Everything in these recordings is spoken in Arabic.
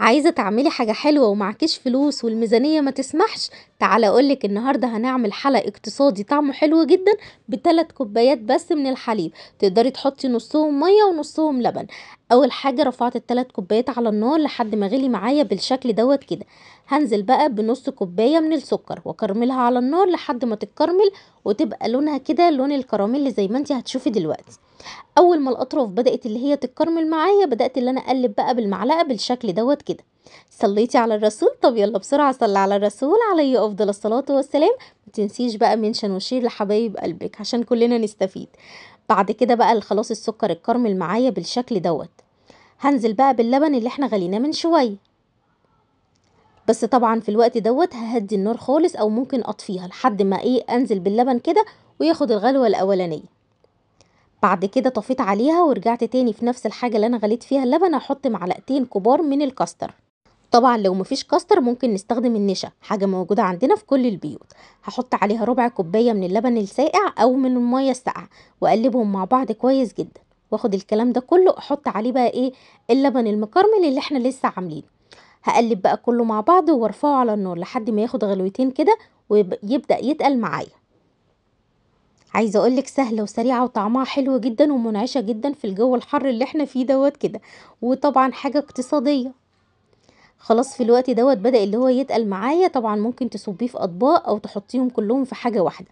عايزة تعملي حاجة حلوة ومعكيش فلوس والميزانية ما تسمحش تعالى أقولك النهاردة هنعمل حلق اقتصادي طعمه حلو جدا بثلاث كوبايات بس من الحليب تقدري تحطي نصهم مية ونصهم لبن اول حاجه رفعت التلات كوبايات على النار لحد ما غلي معايا بالشكل دوت كده هنزل بقى بنص كوبايه من السكر واكرملها على النار لحد ما تتكرمل وتبقى لونها كده لون الكراميل زي ما انت هتشوفي دلوقتي اول ما الاطراف بدات اللي هي تتكرمل معايا بدات اللي انا اقلب بقى بالمعلقه بالشكل دوت كده صليتي على الرسول طب يلا بسرعة صلي على الرسول عليه أفضل الصلاة والسلام ما تنسيش بقى منشن وشير لحبايب قلبك عشان كلنا نستفيد بعد كده بقى خلاص السكر الكرمل معايا بالشكل دوت هنزل بقى باللبن اللي احنا غليناه من شوية بس طبعا في الوقت دوت ههدي النار خالص او ممكن اطفيها لحد ما ايه انزل باللبن كده وياخد الغلوة الاولانية بعد كده طفيت عليها ورجعت تاني في نفس الحاجة اللي أنا غليت فيها اللبن هحط معلقتين كبار من الكاستر طبعا لو مفيش كاستر ممكن نستخدم النشا حاجه موجوده عندنا في كل البيوت هحط عليها ربع كوبايه من اللبن الساقع او من الميه الساقعه واقلبهم مع بعض كويس جدا واخد الكلام ده كله احط عليه بقى ايه اللبن المكرمل اللي احنا لسه عاملينه هقلب بقى كله مع بعض وارفعه على النار لحد ما ياخد غلوتين كده ويبدا يتقل معايا عايزه اقولك سهله وسريعه وطعمها حلو جدا ومنعشه جدا في الجو الحر اللي احنا فيه دوت كده وطبعا حاجه اقتصاديه خلاص في الوقت دوت بدأ اللي هو يتقل معايا طبعا ممكن تصبيه في اطباق او تحطيهم كلهم في حاجه واحده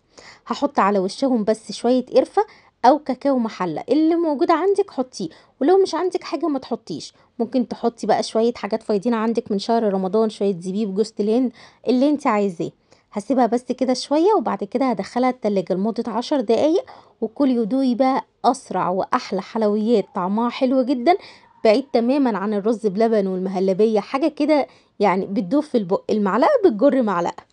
هحط على وشهم بس شويه قرفه او كاكاو محلى اللي موجود عندك حطيه ولو مش عندك حاجه ما تحطيش ممكن تحطي بقى شويه حاجات فايضين عندك من شهر رمضان شويه زبيب جوز الهند اللي انت عايزاه هسيبها بس كده شويه وبعد كده هدخلها التلاجة لمده عشر دقايق وكل يدوي بقى اسرع واحلى حلويات طعمها حلو جدا بعيد تمامًا عن الرز بلبن والمهلبية، حاجة كده يعني بتدوب في البُق، المعلقة بتجُر معلقة.